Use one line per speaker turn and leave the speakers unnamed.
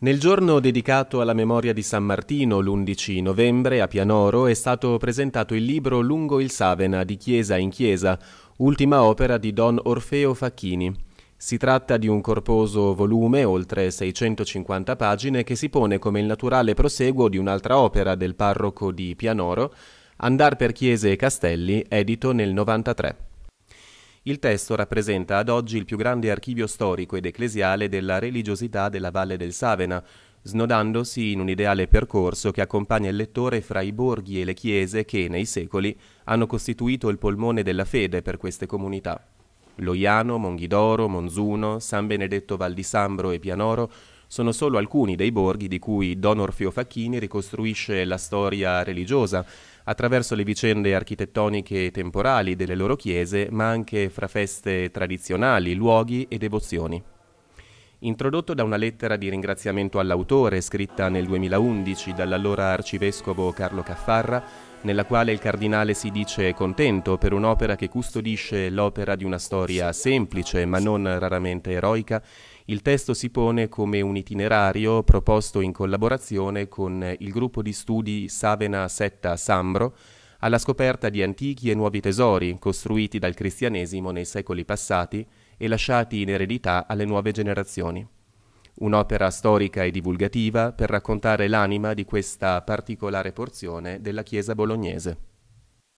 Nel giorno dedicato alla memoria di San Martino, l'11 novembre, a Pianoro, è stato presentato il libro Lungo il Savena, di Chiesa in Chiesa, ultima opera di Don Orfeo Facchini. Si tratta di un corposo volume, oltre 650 pagine, che si pone come il naturale proseguo di un'altra opera del parroco di Pianoro, Andar per Chiese e Castelli, edito nel 1993. Il testo rappresenta ad oggi il più grande archivio storico ed ecclesiale della religiosità della Valle del Savena, snodandosi in un ideale percorso che accompagna il lettore fra i borghi e le chiese che, nei secoli, hanno costituito il polmone della fede per queste comunità. Loiano, Monghidoro, Monzuno, San Benedetto Val di Sambro e Pianoro sono solo alcuni dei borghi di cui Don Orfeo Facchini ricostruisce la storia religiosa attraverso le vicende architettoniche e temporali delle loro chiese, ma anche fra feste tradizionali, luoghi e devozioni. Introdotto da una lettera di ringraziamento all'autore scritta nel 2011 dall'allora arcivescovo Carlo Caffarra, nella quale il cardinale si dice contento per un'opera che custodisce l'opera di una storia semplice ma non raramente eroica, il testo si pone come un itinerario proposto in collaborazione con il gruppo di studi Savena Setta Sambro alla scoperta di antichi e nuovi tesori costruiti dal cristianesimo nei secoli passati e lasciati in eredità alle nuove generazioni. Un'opera storica e divulgativa per raccontare l'anima di questa particolare porzione della Chiesa bolognese.